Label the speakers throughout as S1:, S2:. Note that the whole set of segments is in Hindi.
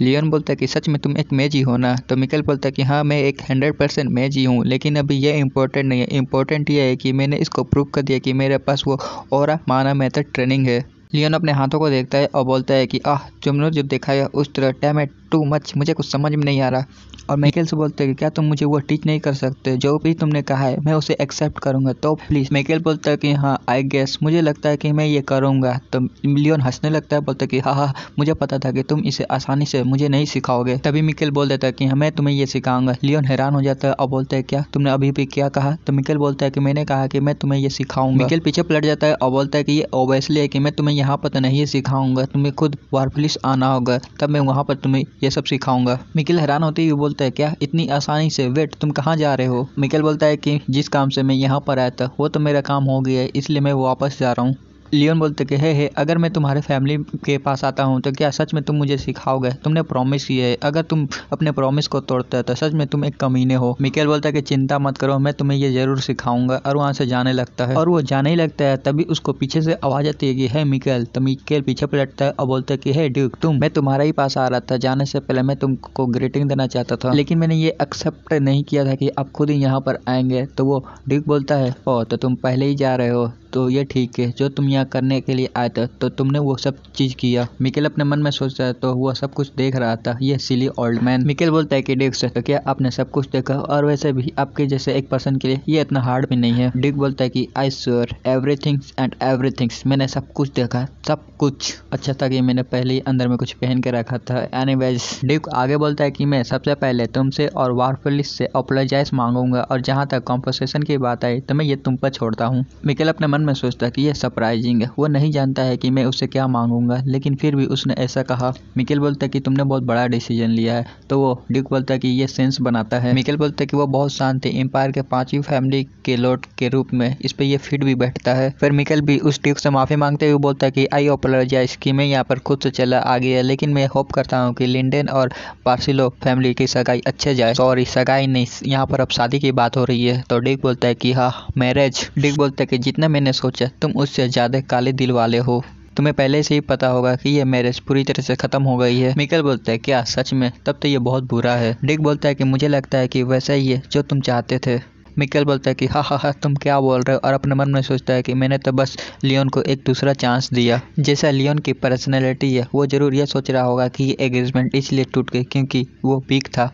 S1: लियोन बोलता है कि सच में तुम एक मेज ही हो ना तो मिकल बोलता है कि हाँ मैं एक हंड्रेड परसेंट मेज ही हूँ लेकिन अभी यह इम्पोर्टेंट नहीं है इम्पोर्टेंट यह है कि मैंने इसको प्रूव कर दिया कि मेरे पास वो और माना मेथड ट्रेनिंग है लियोन अपने हाथों को देखता है और बोलता है कि आह तुमने जो देखा उस तरह टैम टू मच मुझे कुछ समझ में नहीं आ रहा और माइकल से बोलते हैं क्या तुम मुझे वो टीच नहीं कर सकते जो भी तुमने कहा है मैं उसे एक्सेप्ट करूंगा तो प्लीज़ माइकल बोलता है कि हाँ आई गेस मुझे लगता है कि मैं ये करूंगा तो लियोन हंसने लगता है बोलता है कि हाँ हाँ मुझे पता था कि तुम इसे आसानी से मुझे नहीं सिखाओगे तभी मिकेल बोल देता है कि हाँ, मैं तुम्हें ये सिखाऊंगा लियोन हैरान हो जाता है और बोलता है क्या तुमने अभी भी क्या कहा तो मिकेल बोलता है कि मैंने कहा कि मैं तुम्हें ये सिखाऊंगा मिकेल पीछे पलट जाता है और बोलता है कि ये ओबियसली है कि मैं तुम्हें यहाँ पर तो नहीं सिखाऊंगा तुम्हें खुद वार्फलिस आना होगा तब मैं वहाँ पर तुम्हें यह सब सिखाऊंगा मिकेल हैरान होते ही बोलता बोलता है क्या इतनी आसानी से वेट तुम कहाँ जा रहे हो मिकेल बोलता है कि जिस काम से मैं यहाँ पर आया था वो तो मेरा काम हो गया है इसलिए मैं वापस जा रहा हूँ लियोन बोलते कि हे हे अगर मैं तुम्हारे फैमिली के पास आता हूँ तो क्या सच में तुम मुझे सिखाओगे तुमने प्रॉमिस किया है अगर तुम अपने प्रॉमिस को तोड़ते हो तो सच में तुम एक कमीने हो मिकेल बोलता है कि चिंता मत करो मैं तुम्हें ये जरूर सिखाऊंगा और वहाँ से जाने लगता है और वो जाने ही लगता है तभी उसको पीछे से आवाज़ आती है कि है मिकेल तो मिकेल पीछे पलटता है और बोलता है कि हे ड्यूक तुम मैं तुम्हारे ही पास आ रहा था जाने से पहले मैं तुमको ग्रीटिंग देना चाहता था लेकिन मैंने ये एक्सेप्ट नहीं किया था कि आप खुद ही यहाँ पर आएंगे तो वो ड्यूक बोलता है ओ तो तुम पहले ही जा रहे हो तो ये ठीक है जो तुम यहाँ करने के लिए आए थे तो तुमने वो सब चीज़ किया मिकेल अपने मन में सोच रहा तो वह सब कुछ देख रहा था यह सिली ओल्ड मैन मिकेल बोलता है कि डिक से तो क्या आपने सब कुछ देखा और वैसे भी आपके जैसे एक पर्सन के लिए ये इतना हार्ड भी नहीं है डिक बोलता है कि I sure every things and every things मैंने सब कुछ देखा सब कुछ अच्छा था कि मैंने पहले ही अंदर में कुछ पहन के रखा था एनी वेज डिक आगे बोलता है कि मैं सबसे पहले तुमसे और वारफिलिस से अपोलोजाइज मांगूंगा और जहाँ तक कॉम्पोसेशन की बात आई तो मैं ये तुम पर छोड़ता हूँ मिकेल अपने मन में सोचता कि यह सरप्राइज भेजेंगे वो नहीं जानता है कि मैं उससे क्या मांगूंगा लेकिन फिर भी उसने ऐसा कहा मिकेल बोलता है कि तुमने बहुत बड़ा डिसीजन लिया है तो वो ड्यूक बोलता है कि ये सेंस बनाता है मिकेल बोलता है कि वो बहुत शांत है एम्पायर के पांचवी फैमिली के लॉर्ड के रूप में इस पर यह फिट भी बैठता है फिर मिकेल भी उस ड्यूक से माफ़ी मांगते हुए बोलता है कि आई अपोलोजाइज इसकी मैं यहाँ पर खुद से चला आ गया लेकिन मैं होप करता हूँ कि लिंडन और पार्सिलो फैमिली की सगाई अच्छे जाए सॉरी सगाई नहीं यहाँ पर अब शादी की बात हो रही है तो डिक बोलता है कि हाँ मैरिज डिक बोलता है कि जितना मैंने सोचा तुम उससे ज़्यादा काले दिल वाले हो तुम्हें पहले से ही पता होगा कि यह मैरिज पूरी तरह से खत्म हो गई है मिकल बोलता है क्या सच में तब तो ये बहुत बुरा है डिक बोलता है कि मुझे लगता है कि वैसा ही है जो तुम चाहते थे मिकल बोलता है कि हाँ हाँ हाँ तुम क्या बोल रहे हो और अपने मन में सोचता है कि मैंने तो बस लियोन को एक दूसरा चांस दिया जैसा लियोन की पर्सनैलिटी है वो ज़रूर यह सोच रहा होगा कि ये एंगेजमेंट इसलिए टूट गई क्योंकि वो वीक था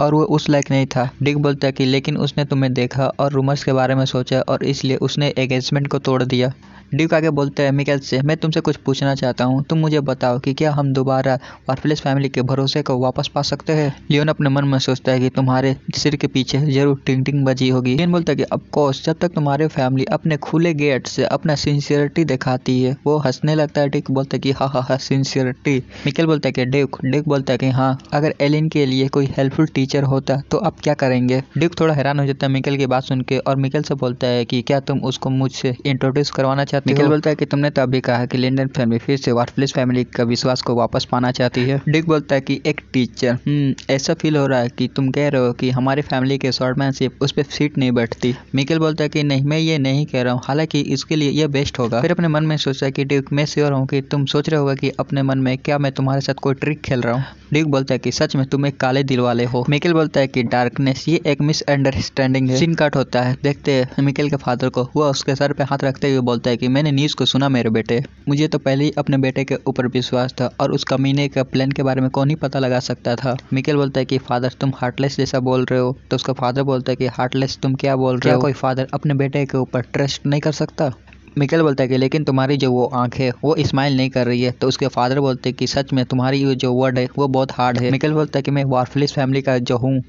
S1: और वो उस लायक नहीं था डिक बोलता है कि लेकिन उसने तुम्हें देखा और रूमर्स के बारे में सोचा और इसलिए उसने एंगेजमेंट को तोड़ दिया ड्यूक आगे बोलते हैं मिकेल से मैं तुमसे कुछ पूछना चाहता हूँ तुम मुझे बताओ कि क्या हम दोबारा वार्फिलिस फैमिली के भरोसे को वापस पा सकते हैं लियोन अपने मन में सोचता है कि तुम्हारे सिर के पीछे जरूर टिंग टिंग बजी होगी लियोन बोलता है कि अफकोर्स जब तक तुम्हारे फैमिली अपने खुले गेट से अपना सिंसियरिटी दिखाती है वो हंसने लगता है डिक बोलता है कि हाँ हाँ हाँ सिंसियरिटी मिकेल बोलता है कि ड्यूक ड्यूक बोलता है कि हाँ अगर एलिन के लिए कोई हेल्पफुल टीचर होता तो आप क्या करेंगे ड्यूक थोड़ा हैरान हो जाता है मिकेल की बात सुन के और मिकेल से बोलता है कि क्या तुम उसको मुझसे इंट्रोड्यूस करवाना चाहते तो मिकेल बोलता है कि तुमने तो अभी कहा कि लिंडन फैमिली फिर से वाटफ्लिस फैमिली का विश्वास को वापस पाना चाहती है डिक बोलता है कि एक टीचर हम्म, ऐसा फील हो रहा है कि तुम कह रहे हो कि हमारे फैमिली के शॉर्टमैनशिप उस पर सीट नहीं बैठती मिकेल बोलता है कि नहीं मैं ये नहीं कह रहा हूँ हालांकि इसके लिए यह बेस्ट होगा फिर अपने मन में सोचा कि डिक मैं श्योर हूँ कि तुम सोच रहे होगा कि अपने मन में क्या मैं तुम्हारे साथ कोई ट्रिक खेल रहा हूँ डिक बोलता है कि सच में तुम एक काले दिल वाले हो मिकेल बोलता है कि डार्कनेस ये एक मिसअंडरस्टैंडिंग है सीन कट होता है देखते हैं मिकेल के फादर को वह उसके सर पे हाथ रखते हुए बोलता है कि कि मैंने न्यूज़ को सुना मेरे बेटे मुझे तो पहले ही अपने बेटे के ऊपर विश्वास था और उस कमीने का प्लान के बारे में कौन ही पता लगा सकता था मिकेल बोलता है कि फादर तुम हार्टलेस जैसा बोल रहे हो तो उसका फादर बोलता है कि हार्टलेस तुम क्या बोल रहे हो कोई फादर अपने बेटे के ऊपर ट्रस्ट नहीं कर सकता मिकेल बोलता है कि लेकिन तुम्हारी जो वो आंख है वो स्माइल नहीं कर रही है तो उसके फादर बोलते हैं कि सच में तुम्हारी जो वर्ड है वो बहुत हार्ड है मिकेल बोलता है कि मैं वारफलिस फैमिली का जो हूँ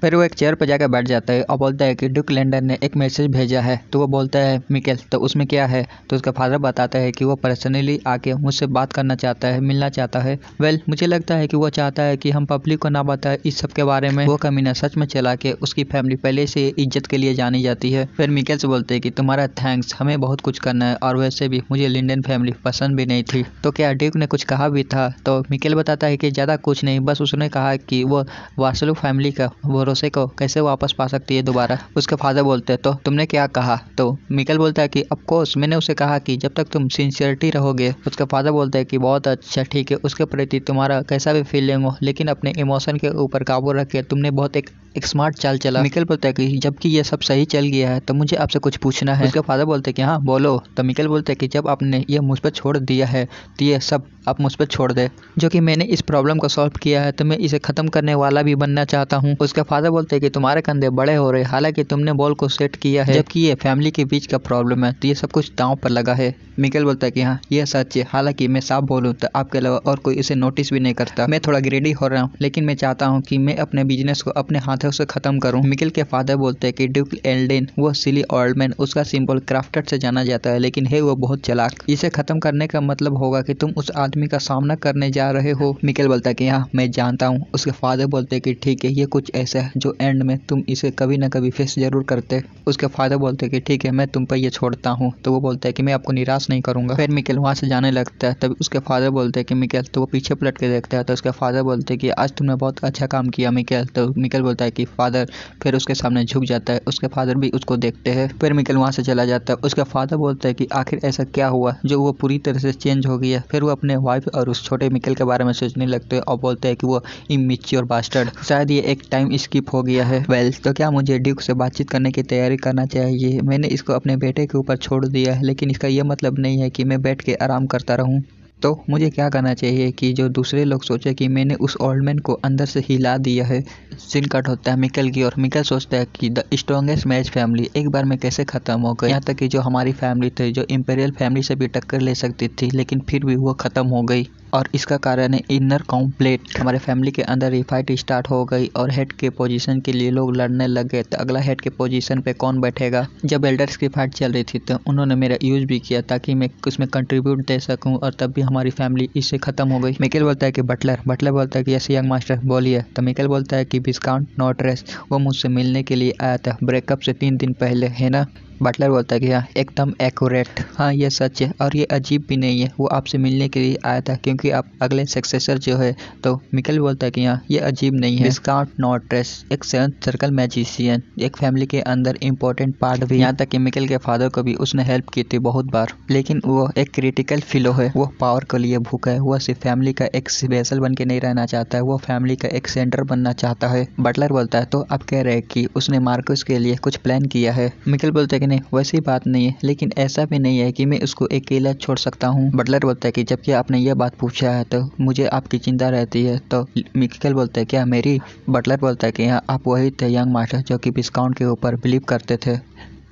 S1: फिर वो एक चेयर पर जाकर बैठ जाता है और बोलता है कि डुक लैंडर ने एक मैसेज भेजा है तो वो बोलता है मिकेल तो उसमें क्या है तो उसका फादर बताता है कि वो पर्सनली आके मुझसे बात करना चाहता है मिलना चाहता है वेल मुझे लगता है कि वो चाहता है कि हम पब्लिक को ना बताए इस सब के बारे में वो कमीना सच में चला के उसकी फैमिली पहले से इज्जत के लिए जानी जाती है फिर मिकेल से बोलते हैं कि तुम्हारा थैंक्स हमें बहुत कुछ करना है और वैसे भी मुझे लिंडन फैमिली पसंद भी नहीं थी तो क्या डिक ने कुछ कहा भी था तो मिकेल बताता है कि ज़्यादा कुछ नहीं बस उसने कहा कि वो वार्सलो फैमिली का भरोसे को कैसे वापस पा सकती है दोबारा उसके फादर बोलते हैं तो तुमने क्या कहा तो मिकल बोलता है कि अफकोर्स मैंने उसे कहा कि जब तक तुम सिंसियरिटी रहोगे उसके फादर बोलते हैं कि बहुत अच्छा ठीक है उसके प्रति तुम्हारा कैसा भी फीलिंग हो लेकिन अपने इमोशन के ऊपर काबू रख के तुमने बहुत एक एक स्मार्ट चाल चला मिकल बोलता है कि जबकि ये सब सही चल गया है तो मुझे आपसे कुछ पूछना है उसके फादर बोलते हैं कि हाँ बोलो तो मिकल बोलते हैं कि जब आपने ये मुझ पर छोड़ दिया है तो ये सब आप मुझ पर छोड़ दे जो कि मैंने इस प्रॉब्लम को सॉल्व किया है तो मैं इसे ख़त्म करने वाला भी बनना चाहता हूँ उस उसके फादर बोलते हैं कि तुम्हारे कंधे बड़े हो रहे हालांकि तुमने बॉल को सेट किया है जबकि ये फैमिली के बीच का प्रॉब्लम है तो ये सब कुछ दांव पर लगा है मिकेल बोलता है कि हाँ ये सच है हालांकि मैं साफ बोलूँ तो आपके अलावा और कोई इसे नोटिस भी नहीं करता मैं थोड़ा ग्रेडी हो रहा हूँ लेकिन मैं चाहता हूँ कि मैं अपने बिजनेस को अपने हाथों से खत्म करूँ मिकेल के फादर बोलते हैं कि ड्यूक एल्डेन वो सिली ऑल्डमैन उसका सिंपल क्राफ्टर से जाना जाता है लेकिन है वो बहुत चलाक इसे खत्म करने का मतलब होगा कि तुम उस आदमी का सामना करने जा रहे हो मिकेल बोलता है कि हाँ मैं जानता हूँ उसके फादर बोलते है कि ठीक है ये कुछ ऐसा है जो एंड में तुम इसे कभी ना कभी फेस जरूर करते उसके फादर बोलते कि ठीक है मैं तुम पर यह छोड़ता हूँ तो वो बोलता है कि मैं आपको निराश नहीं करूँगा फिर मिकेल वहाँ से जाने लगता है तभी उसके फादर बोलते हैं कि मिकेल तो वो पीछे पलट के देखता है तो उसके फादर बोलते कि आज तुमने बहुत अच्छा काम किया मिकेल तो मिकेल बोलता है कि फादर फिर उसके सामने झुक जाता है उसके फादर भी उसको देखते हैं फिर मिकेल वहाँ से चला जाता है उसका फादर बोलता है कि आखिर ऐसा क्या हुआ जो वो पूरी तरह से चेंज हो गया फिर वो अपने वाइफ और उस छोटे मिकेल के बारे में सोचने लगते हैं और बोलते हैं कि वो इमिच्योर बास्टर्ड शायद ये एक टाइम टाइम स्किप हो गया है वेल्स तो क्या मुझे ड्यूक से बातचीत करने की तैयारी करना चाहिए मैंने इसको अपने बेटे के ऊपर छोड़ दिया है लेकिन इसका यह मतलब नहीं है कि मैं बैठ के आराम करता रहूँ तो मुझे क्या करना चाहिए कि जो दूसरे लोग सोचे कि मैंने उस ओल्ड मैन को अंदर से हिला दिया है सिन कट होता है मिकल की और मिकल सोचता है कि द स्ट्रॉन्गेस्ट मैच फैमिली एक बार में कैसे ख़त्म हो गई यहाँ तक कि जो हमारी फैमिली थी जो इम्पेरियल फैमिली से भी टक्कर ले सकती थी लेकिन फिर भी वो ख़त्म हो गई और इसका कारण है इनर कॉम्प्लेट हमारे फैमिली के अंदर ये फाइट स्टार्ट हो गई और हेड के पोजीशन के लिए लोग लड़ने लग गए तो अगला हेड के पोजीशन पे कौन बैठेगा जब एल्डर्स की फाइट चल रही थी तो उन्होंने मेरा यूज भी किया ताकि मैं उसमें कंट्रीब्यूट दे सकूँ और तब भी हमारी फैमिली इससे खत्म हो गई मिकेल बोलता है कि बटलर बटलर बोलता है कि ऐसे यंग मास्टर बोलिए तो मिकेल बोलता है कि विस्काउंट नोटरेस वो मुझसे मिलने के लिए आया था ब्रेकअप से तीन दिन पहले है ना बटलर बोलता है कि हाँ एकदम एक्यूरेट हाँ ये सच है और ये अजीब भी नहीं है वो आपसे मिलने के लिए आया था क्योंकि आप अगले सक्सेसर जो है तो मिकल बोलता है कि हाँ ये अजीब नहीं है डिस्काउंट नॉट ड्रेस एक सेवन्थ सर्कल मैजिशियन एक फैमिली के अंदर इंपॉर्टेंट पार्ट भी यहाँ तक कि मिकल के फादर को भी उसने हेल्प की थी बहुत बार लेकिन वो एक क्रिटिकल फिलो है वो पावर के लिए भूखा है वो सिर्फ फैमिली का एक स्पेशल बन के नहीं रहना चाहता है वो फैमिली का एक सेंटर बनना चाहता है बटलर बोलता है तो आप कह रहे हैं कि उसने मार्कस के लिए कुछ प्लान किया है मिकल बोलते हैं कि नहीं वैसी बात नहीं है लेकिन ऐसा भी नहीं है कि मैं उसको अकेला छोड़ सकता हूँ बटलर बोलता है कि जबकि आपने यह बात पूछा है तो मुझे आपकी चिंता रहती है तो मिकल बोलता है क्या मेरी बटलर बोलता है कि हाँ, आप वही थे यंग मास्टर जो कि डिस्काउंट के ऊपर बिलीव करते थे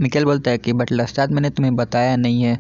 S1: मिकेल बोलता है कि बटलर शायद मैंने तुम्हें बताया नहीं है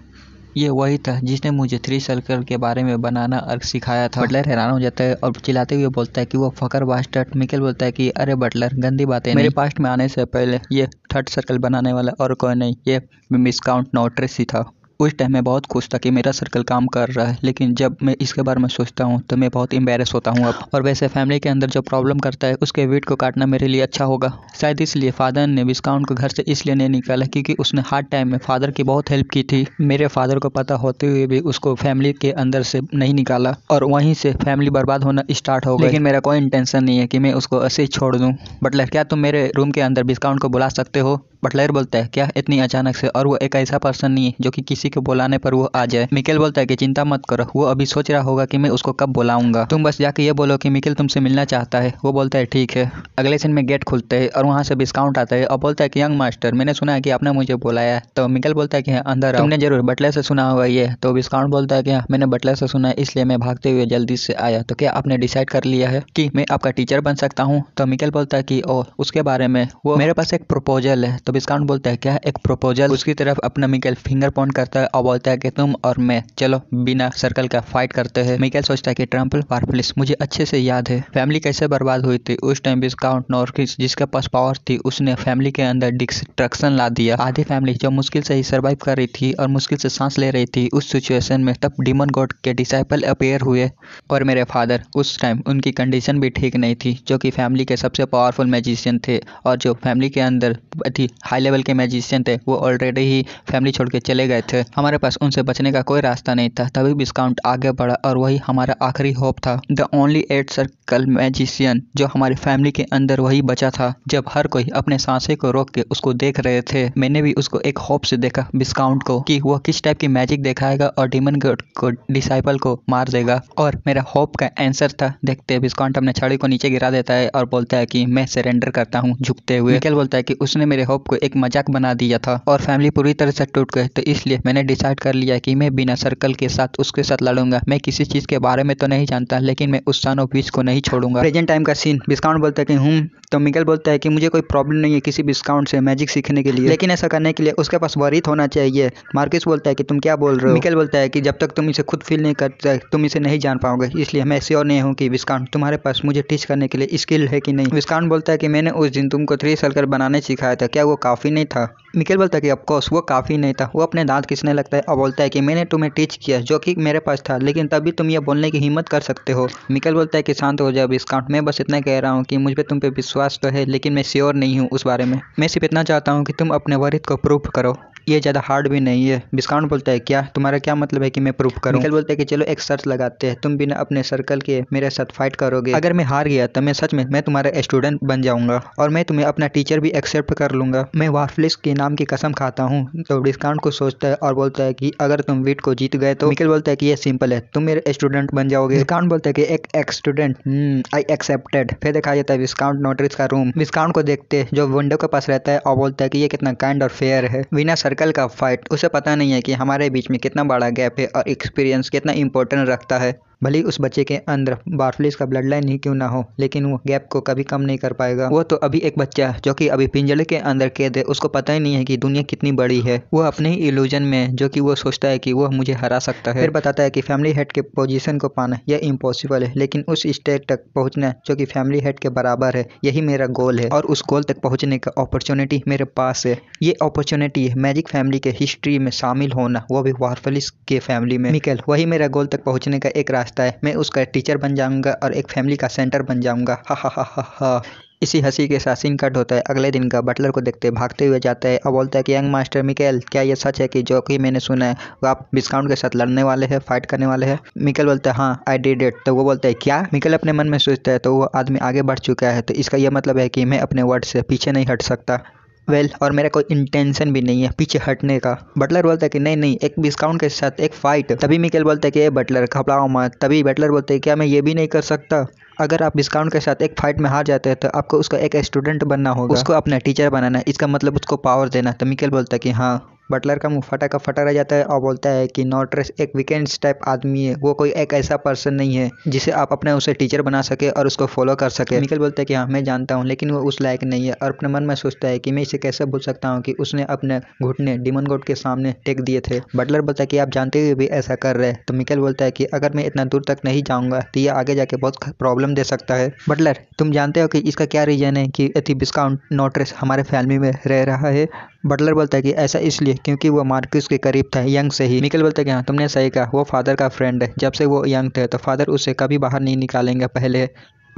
S1: ये वही था जिसने मुझे थ्री सर्कल के बारे में बनाना अर्क सिखाया था बटलर हैरान हो जाता है और चिल्लाते हुए बोलता है कि वो फकर बास्टर्ड मिकल बोलता है कि अरे बटलर गंदी बातें मेरे पास्ट में आने से पहले ये थर्ड सर्कल बनाने वाला और कोई नहीं ये मिसकाउंट नोट्रेस ही था उस टाइम मैं बहुत खुश था कि मेरा सर्कल काम कर रहा है लेकिन जब मैं इसके बारे में सोचता हूँ तो मैं बहुत एम्बेरस होता हूँ अब और वैसे फैमिली के अंदर जो प्रॉब्लम करता है उसके वेट को काटना मेरे लिए अच्छा होगा शायद इसलिए फादर ने विस्काउंट को घर से इसलिए नहीं निकाला क्योंकि उसने हार्ड टाइम में फादर की बहुत हेल्प की थी मेरे फादर को पता होते हुए भी उसको फैमिली के अंदर से नहीं निकाला और वहीं से फैमिली बर्बाद होना स्टार्ट हो गया लेकिन मेरा कोई इंटेंशन नहीं है कि मैं उसको ऐसे ही छोड़ दूँ बटलर क्या तुम मेरे रूम के अंदर विस्काउंट को बुला सकते हो बटलर बोलता है क्या इतनी अचानक से और वो एक ऐसा पर्सन नहीं है जो कि किसी के बुलाने पर वो आ जाए मिकेल बोलता है कि चिंता मत करो वो अभी सोच रहा होगा कि मैं उसको कब बुलाऊंगा तुम बस जाके ये बोलो कि मिकेल तुमसे मिलना चाहता है वो बोलता है ठीक है अगले सीन में गेट खुलते हैं और वहाँ से डिस्काउंट आता है और बोलता है कि यंग मास्टर मैंने सुना है कि आपने मुझे बुलाया तो मिकेल बोलता है कि हाँ, अंदर तुमने जरूर बटले से सुना होगा ये तो डिस्काउंट बोलता है कि हाँ, मैंने बटले से सुना है इसलिए मैं भागते हुए जल्दी से आया तो क्या आपने डिसाइड कर लिया है कि मैं आपका टीचर बन सकता हूँ तो मिकेल बोलता है कि ओ उसके बारे में वो मेरे पास एक प्रपोजल है तो डिस्काउंट बोलता है क्या एक प्रपोजल उसकी तरफ अपना मिकेल फिंगर पॉइंट करता है है और बोलता है कि तुम और मैं चलो बिना सर्कल का फाइट करते हैं मिकेल सोचता है कि ट्रम्पल वार्फलिस मुझे अच्छे से याद है फैमिली कैसे बर्बाद हुई थी उस टाइम भी काउंट नॉर्किस जिसके पास पावर थी उसने फैमिली के अंदर डिस्ट्रक्शन ला दिया आधी फैमिली जो मुश्किल से ही सर्वाइव कर रही थी और मुश्किल से सांस ले रही थी उस सिचुएशन में तब डिमन गॉड के डिसाइपल अपेयर हुए और मेरे फादर उस टाइम उनकी कंडीशन भी ठीक नहीं थी जो कि फैमिली के सबसे पावरफुल मैजिशियन थे और जो फैमिली के अंदर अति हाई लेवल के मैजिशियन थे वो ऑलरेडी ही फैमिली छोड़ के चले गए थे हमारे पास उनसे बचने का कोई रास्ता नहीं था तभी विस्काउंट आगे बढ़ा और वही हमारा आखिरी होप था the only eight circle magician जो हमारी फैमिली के अंदर वही बचा था जब हर कोई अपने सांसे को रोक के उसको देख रहे थे मैंने भी उसको एक होप से देखा विस्काउंट को कि वह किस टाइप की मैजिक दिखाएगा और डिमन गोड को डिसाइपल को मार देगा और मेरा होप का आंसर था देखते विस्काउंट अपने छड़ी को नीचे गिरा देता है और बोलता है कि मैं सरेंडर करता हूँ झुकते हुए बोलता है कि उसने मेरे होप को एक मजाक बना दिया था और फैमिली पूरी तरह से टूट गए तो इसलिए मैं मैंने डिसाइड कर लिया कि मैं बिना सर्कल के साथ उसके साथ लड़ूंगा मैं किसी चीज़ के बारे में तो नहीं जानता लेकिन मैं उस सन ऑफ को नहीं छोड़ूंगा प्रेजेंट टाइम का सीन डिस्काउंट बोलता है कि हूँ हम्म। तो मिगल बोलता है कि मुझे कोई प्रॉब्लम नहीं है किसी डिस्काउंट से मैजिक सीखने के लिए लेकिन ऐसा करने के लिए उसके पास वरित होना चाहिए मार्किस बोलता है कि तुम क्या बोल रहे हो मिकल बोलता है कि जब तक तुम इसे खुद फील नहीं करते तुम इसे नहीं जान पाओगे इसलिए मैं और नहीं हूँ कि विस्काउंट तुम्हारे पास मुझे टीच करने के लिए स्किल है कि नहीं विस्काउंट बोलता है कि मैंने उस दिन तुमको थ्री सर्कल बनाने सिखाया था क्या वो काफ़ी नहीं था मिकल बोलता है कि ऑफकोर्स वो काफ़ी नहीं था वो अपने दांत के खींचने लगता है और बोलता है कि मैंने तुम्हें टीच किया जो कि मेरे पास था लेकिन तभी तुम ये बोलने की हिम्मत कर सकते हो मिकल बोलता है कि शांत हो जाओ डिस्काउंट मैं बस इतना कह रहा हूँ कि मुझ पर तुम पे विश्वास तो है लेकिन मैं श्योर नहीं हूँ उस बारे में मैं सिर्फ इतना चाहता हूँ कि तुम अपने वरिद को प्रूफ करो ये ज़्यादा हार्ड भी नहीं है डिस्काउंट बोलता है क्या तुम्हारा क्या मतलब है कि मैं प्रूफ करूँ निखिल बोलता है कि चलो एक सर्च लगाते हैं तुम बिना अपने सर्कल के मेरे साथ फाइट करोगे अगर मैं हार गया तो मैं सच में मैं तुम्हारा स्टूडेंट बन जाऊँगा और मैं तुम्हें अपना टीचर भी एक्सेप्ट कर लूँगा मैं वार्फलिस के नाम की कसम खाता हूँ तो डिस्काउंट को सोचता है और बोलता है कि अगर तुम वीट को जीत गए तो निखिल बोलता है कि ये सिंपल है तुम मेरे स्टूडेंट बन जाओगे डिस्काउंट बोलता है कि एक स्टूडेंट आई एक्सेप्टेड फिर देखा जाता है डिस्काउंट नोटरिस का रूम डिस्काउंट को देखते जो विंडो के पास रहता है और बोलता है कि ये कितना काइंड और फेयर है बिना सर्कल का फाइट उसे पता नहीं है कि हमारे बीच में कितना बड़ा गैप है और एक्सपीरियंस कितना इम्पोर्टेंट रखता है भले उस बच्चे के अंदर बारफ्लिस का ब्लड लाइन ही क्यों ना हो लेकिन वो गैप को कभी कम नहीं कर पाएगा वो तो अभी एक बच्चा है जो कि अभी पिंजरे के अंदर कैद है उसको पता ही नहीं है कि दुनिया कितनी बड़ी है वो अपने ही इल्यूजन में जो कि वो सोचता है कि वो मुझे हरा सकता है फिर बताता है कि फैमिली हेड के पोजिशन को पाना यह इम्पॉसिबल है लेकिन उस स्टेट तक पहुँचना जो कि फैमिली हेड के बराबर है यही मेरा गोल है और उस गोल तक पहुँचने का अपॉर्चुनिटी मेरे पास है ये अपॉर्चुनिटी है मैजिक फैमिली के हिस्ट्री में शामिल होना वो भी वारफलिस के फैमिली में निकल वही मेरा गोल तक पहुँचने का एक रास्ता रास्ता है मैं उसका टीचर बन जाऊंगा और एक फैमिली का सेंटर बन जाऊंगा हा हा हा हा हा इसी हंसी के साथ सीन कट होता है अगले दिन का बटलर को देखते भागते हुए जाता है और बोलता है कि यंग मास्टर मिकेल क्या यह सच है कि जो कि मैंने सुना है वो आप डिस्काउंट के साथ लड़ने वाले हैं फाइट करने वाले हैं मिकेल बोलता है हाँ आई डी डेट तो वो बोलता है क्या मिकेल अपने मन में सोचता है तो वो आदमी आगे बढ़ चुका है तो इसका यह मतलब है कि मैं अपने वर्ड से पीछे नहीं हट सकता वेल well, और मेरा कोई इंटेंशन भी नहीं है पीछे हटने का बटलर बोलता है कि नहीं नहीं एक डिस्काउंट के साथ एक फाइट तभी मिकेल बोलता है कि ये बटलर घबराओ मत तभी बटलर बोलते हैं क्या मैं ये भी नहीं कर सकता अगर आप डिस्काउंट के साथ एक फाइट में हार जाते हैं तो आपको उसका एक स्टूडेंट बनना होगा उसको अपना टीचर बनाना इसका मतलब उसको पावर देना तो मिकेल बोलता है कि हाँ बटलर का मुँह फटा का फटा रह जाता है और बोलता है कि नॉट्रेस एक वीकेंड्स टाइप आदमी है वो कोई एक ऐसा पर्सन नहीं है जिसे आप अपने उसे टीचर बना सके और उसको फॉलो कर सके निकल बोलता है कि हाँ मैं जानता हूँ लेकिन वो उस लायक नहीं है और अपने मन में सोचता है कि मैं इसे कैसे भूल सकता हूँ कि उसने अपने घुटने डिमन गोट के सामने टेक दिए थे बटलर बोलता है कि आप जानते हुए भी ऐसा कर रहे हैं तो मिकल बोलता है कि अगर मैं इतना दूर तक नहीं जाऊँगा तो ये आगे जाके बहुत प्रॉब्लम दे सकता है बटलर तुम जानते हो कि इसका क्या रीजन है कि एथी बिस्काउंट नोट्रेस हमारे फैमिली में रह रहा है बटलर बोलता है कि ऐसा इसलिए क्योंकि वो मार्क्यूस के करीब था यंग से ही निकल बोलता है कि हाँ तुमने सही कहा वो फादर का फ्रेंड है जब से वो यंग थे तो फादर उसे कभी बाहर नहीं निकालेंगे पहले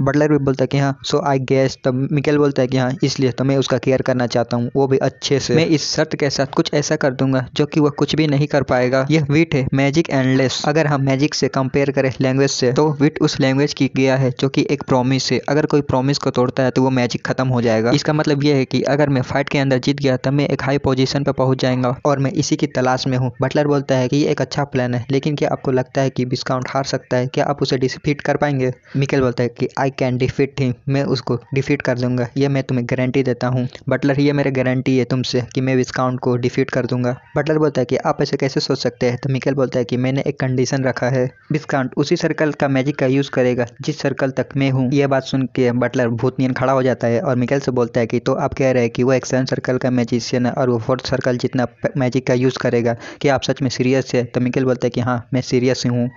S1: बटलर भी बोलता है कि हाँ सो आई गेस तब मिकेल बोलता है कि हाँ इसलिए तो मैं उसका केयर करना चाहता हूँ वो भी अच्छे से मैं इस शर्त के साथ कुछ ऐसा कर दूंगा जो कि वह कुछ भी नहीं कर पाएगा यह विट है मैजिक एंडलेस अगर हम मैजिक से कंपेयर करें लैंग्वेज से तो विट उस लैंग्वेज की गया है जो कि एक प्रोमिस है अगर कोई प्रोमिस को तोड़ता है तो वो मैजिक खत्म हो जाएगा इसका मतलब यह है कि अगर मैं फाइट के अंदर जीत गया तो मैं एक हाई पोजिशन पर पहुंच जाएगा और मैं इसी की तलाश में हूँ बटलर बोलता है कि ये एक अच्छा प्लान है लेकिन क्या आपको लगता है कि डिस्काउंट हार सकता है क्या आप उसे डिफीट कर पाएंगे मिकेल बोलता है कि आई कैन डिफीट ही मैं उसको डिफीट कर दूंगा यह मैं तुम्हें गारंटी देता हूँ बटलर यह मेरा गारंटी है तुमसे कि मैं विस्काउंट को डिफीट कर दूंगा बटलर बोलता है कि आप ऐसे कैसे सोच सकते हैं तो मिकेल बोलता है कि मैंने एक कंडीशन रखा है विस्काउंट उसी सर्कल का मैजिक का यूज़ करेगा जिस सर्कल तक मैं हूँ यह बात सुन के बटलर नियन खड़ा हो जाता है और मिकेल से बोलता है कि तो आप कह रहे हैं कि वो एक सेवन सर्कल का मैजिशियन है और वो फोर्थ सर्कल जितना मैजिक का यूज़ करेगा कि आप सच में सीरियस है तो मिकेल बोलता है कि हाँ मैं सीरियस हूँ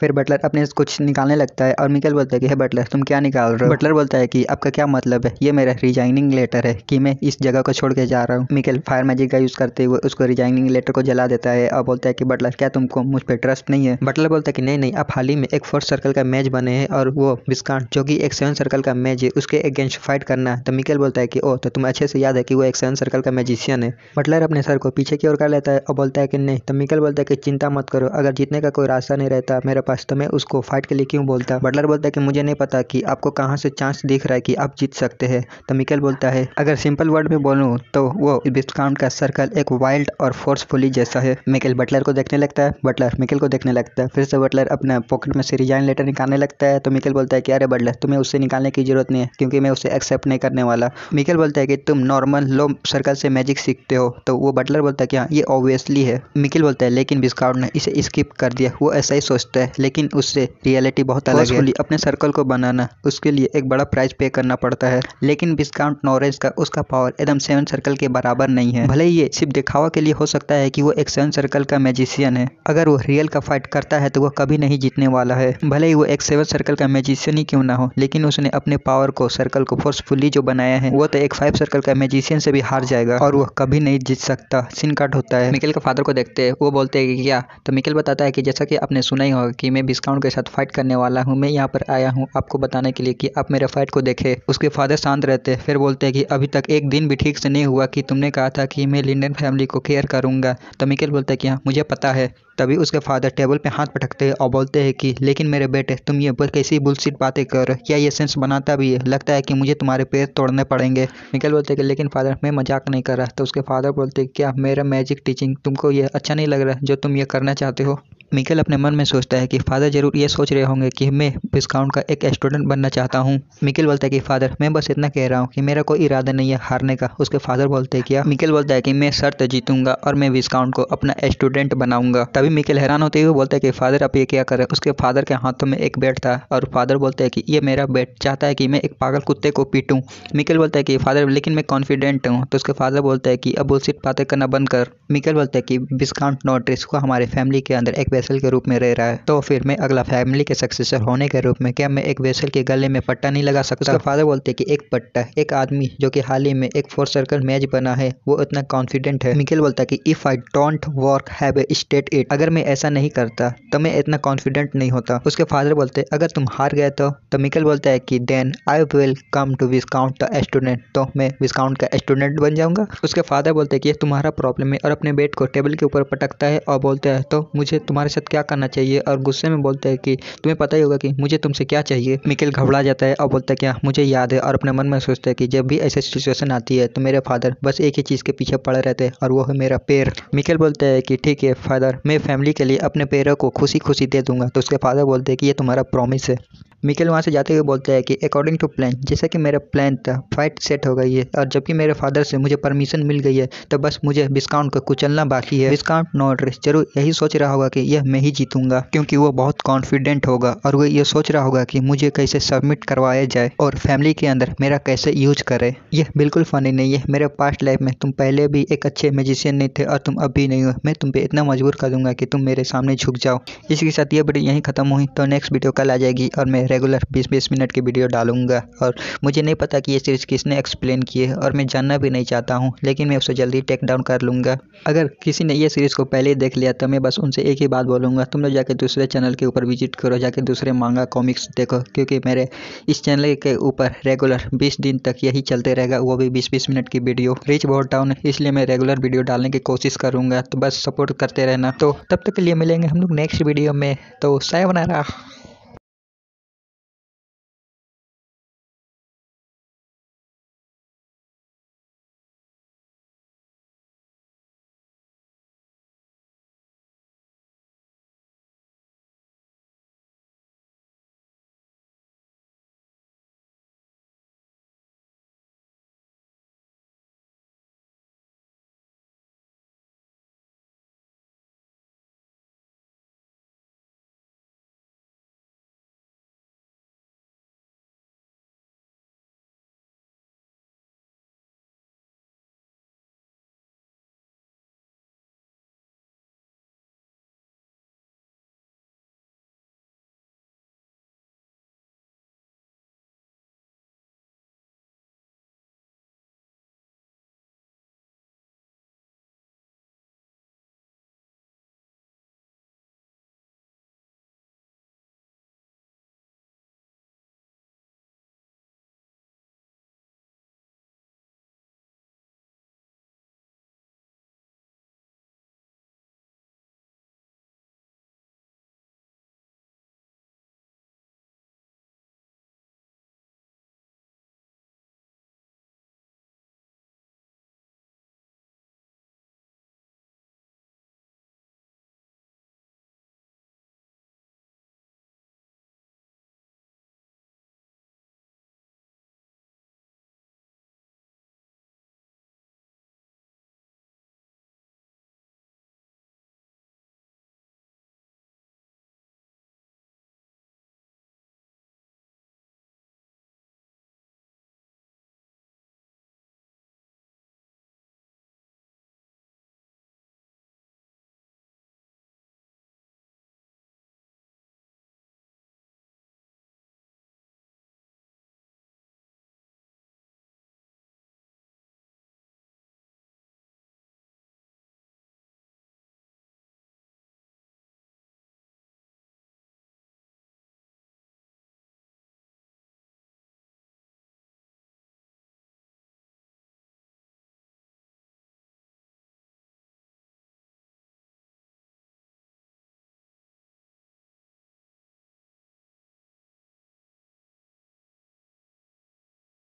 S1: फिर बटलर अपने से कुछ निकालने लगता है और मिकल बोलता है कि है बटलर तुम क्या निकाल रहे हो बटलर बोलता है कि आपका क्या मतलब है ये मेरा रिजाइनिंग लेटर है कि मैं इस जगह को छोड़ के जा रहा हूँ मिकल फायर मैजिक का यूज़ करते हुए उसको रिजाइनिंग लेटर को जला देता है और बोलता है कि बटलर क्या तुमको मुझ पर ट्रस्ट नहीं है बटलर बोलता है कि नहीं नहीं आप हाल ही में एक फोर्थ सर्कल का मैच बने हैं और वो विस्कांट जो कि एक सेवन सर्कल का मैच है उसके अगेंस्ट फाइट करना है तो मिकल बोलता है कि ओ तो तुम्हें अच्छे से याद है कि वो एक सेवन सर्कल का मैजिशियन है बटलर अपने सर को पीछे की ओर कर लेता है और बोलता है कि नहीं तो मिकल बोलता है कि चिंता मत करो अगर जीतने का कोई रास्ता नहीं रहता मेरा पास तो मैं उसको फाइट के लिए क्यों बोलता बटलर बोलता है कि मुझे नहीं पता कि आपको कहाँ से चांस दिख रहा है कि आप जीत सकते हैं तो मिकल बोलता है अगर सिंपल वर्ड में बोलूँ तो वो विस्काउंट का सर्कल एक वाइल्ड और फोर्सफुली जैसा है मिकल बटलर को देखने लगता है बटलर मिकल को देखने लगता है फिर से बटलर अपने पॉकेट में से रिजाइन लेटर निकालने लगता है तो मिकल बोलता है कि अरे बटलर तुम्हें उससे निकालने की जरूरत नहीं है क्योंकि मैं उसे एक्सेप्ट नहीं करने वाला मिकल बोलता है कि तुम नॉर्मल लो सर्कल से मैजिक सीखते हो तो वो बटलर बोलता है कि हाँ ये ऑब्वियसली है मिकेल बोलता है लेकिन बिस्काउंट ने इसे स्किप कर दिया वो ऐसा ही सोचता है लेकिन उससे रियलिटी बहुत अलग है अपने सर्कल को बनाना उसके लिए एक बड़ा प्राइस पे करना पड़ता है लेकिन डिस्काउंट नॉरेज का उसका पावर एकदम सेवन सर्कल के बराबर नहीं है भले ही ये सिर्फ दिखावा के लिए हो सकता है कि वो एक सेवन सर्कल का मैजिशियन है अगर वो रियल का फाइट करता है तो वो कभी नहीं जीतने वाला है भले ही वो एक सेवन सर्कल का मैजिशियन ही क्यों ना हो लेकिन उसने अपने पावर को सर्कल को फोर्सफुली जो बनाया है वो तो एक फाइव सर्कल का मैजिशियन से भी हार जाएगा और वह कभी नहीं जीत सकता सिन कट होता है मिकेल के फादर को देखते हैं वो बोलते हैं कि क्या तो मिकेल बताता है कि जैसा कि आपने सुना ही होगा कि कि मैं डिस्काउंट के साथ फाइट करने वाला हूँ मैं यहाँ पर आया हूँ आपको बताने के लिए कि आप मेरे फाइट को देखें उसके फादर शांत रहते हैं फिर बोलते हैं कि अभी तक एक दिन भी ठीक से नहीं हुआ कि तुमने कहा था कि मैं लिंडन फैमिली को केयर करूँगा तो मिकेल बोलता है कि हाँ मुझे पता है तभी उसके फादर टेबल पे हाथ पटकते हैं और बोलते हैं कि लेकिन मेरे बेटे तुम ये कैसी बुलसीट बातें कर क्या ये सेंस बनाता भी है लगता है कि मुझे तुम्हारे पैर तोड़ने पड़ेंगे निकल बोलते कि लेकिन फादर मैं मजाक नहीं कर रहा तो उसके फादर बोलते क्या मेरा मैजिक टीचिंग तुमको ये अच्छा नहीं लग रहा जो तुम ये करना चाहते हो मिकेल अपने मन में सोचता है कि फादर जरूर ये सोच रहे होंगे कि मैं डिस्काउंट का एक स्टूडेंट बनना चाहता हूँ मिकेल बोलता है कि फादर मैं बस इतना कह रहा हूँ कि मेरा कोई इरादा नहीं है हारने का उसके फादर बोलते हैं क्या मिकल बोलता है कि मैं शर्त जीतूंगा और मैं विस्काउंट को अपना स्टूडेंट बनाऊंगा तभी तभी मिकेल हैरान होते हुए बोलता है कि फादर आप ये क्या कर रहे हैं उसके फादर के हाथों में एक बेट था और फादर बोलते हैं कि ये मेरा बेट चाहता है कि मैं एक पागल कुत्ते को पीटूँ मिकेल बोलता है कि फादर लेकिन मैं कॉन्फिडेंट हूँ तो उसके फादर बोलता है कि अब बुलसिट बातें करना बंद कर मिकेल बोलता है कि बिस्काउंट नोट रिस्क हमारे फैमिली के अंदर एक वेसल के रूप में रह रहा है तो फिर मैं अगला फैमिली के सक्सेसर होने के रूप में क्या मैं एक वेसल के गले में पट्टा नहीं लगा सकता उसका फादर बोलते हैं कि एक पट्टा एक आदमी जो कि हाल ही में एक फोर सर्कल मैच बना है वो इतना कॉन्फिडेंट है मिकेल बोलता है कि if I don't work have a state it अगर मैं ऐसा नहीं करता तो मैं इतना कॉन्फिडेंट नहीं होता उसके फादर बोलते अगर तुम हार गए तो तो मिकल बोलता है कि then I will come to viscount the student तो मैं विस्काउंट का स्टूडेंट बन जाऊंगा उसके फादर बोलते हैं कि तुम्हारा प्रॉब्लम है और अपने बेट को टेबल के ऊपर पटकता है और बोलता है तो मुझे तुम्हारे साथ क्या करना चाहिए और गुस्से में बोलता है कि तुम्हें पता ही होगा कि मुझे तुमसे क्या चाहिए मिकल घबरा जाता है और बोलता है कि हाँ, मुझे याद है और अपने मन में सोचता है कि जब भी ऐसी सिचुएशन आती है तो मेरे फादर बस एक ही चीज़ के पीछे पड़े रहते हैं और वो है मेरा पैर मिकल बोलता है कि ठीक है फादर मैं फैमिली के लिए अपने पैरों को खुशी खुशी दे दूंगा तो उसके फादर बोलते हैं कि ये तुम्हारा प्रॉमिस है मिकेल वहाँ से जाते हुए बोलता है कि अकॉर्डिंग टू प्लान जैसा कि मेरा प्लान था फाइट सेट हो गई है और जबकि मेरे फादर से मुझे परमिशन मिल गई है तो बस मुझे डिस्काउंट को कुचलना बाकी है विस्काउंट नोड्रेस जरूर यही सोच रहा होगा कि यह मैं ही जीतूंगा क्योंकि वो बहुत कॉन्फिडेंट होगा और वो ये सोच रहा होगा कि मुझे कैसे सबमिट करवाया जाए और फैमिली के अंदर मेरा कैसे यूज करे यह बिल्कुल फनी नहीं है मेरे पास्ट लाइफ में तुम पहले भी एक अच्छे मेजिशियन नहीं थे और तुम अब भी नहीं हो मैं तुम पे इतना मजबूर कर दूंगा कि तुम मेरे सामने झुक जाओ इसी के साथ यह वीडियो यहीं खत्म हुई तो नेक्स्ट वीडियो कल आ जाएगी और मैं रेगुलर 20-20 मिनट की वीडियो डालूंगा और मुझे नहीं पता कि ये सीरीज़ किसने एक्सप्लेन की है और मैं जानना भी नहीं चाहता हूँ लेकिन मैं उसे जल्दी टेक डाउन कर लूँगा अगर किसी ने यह सीरीज़ को पहले देख लिया तो मैं बस उनसे एक ही बात बोलूँगा तुम लोग जाकर दूसरे चैनल के ऊपर विजिट करो जाकर दूसरे मांगा कॉमिक्स देखो क्योंकि मेरे इस चैनल के ऊपर रेगुलर बीस दिन तक यही चलते रहेगा वो भी बीस बीस मिनट की वीडियो रीच बहुत डाउन है इसलिए मैं रेगुलर वीडियो डालने की कोशिश करूँगा तो बस सपोर्ट करते रहना तो तब तक के लिए मिलेंगे हम लोग नेक्स्ट वीडियो में तो साय बना रहा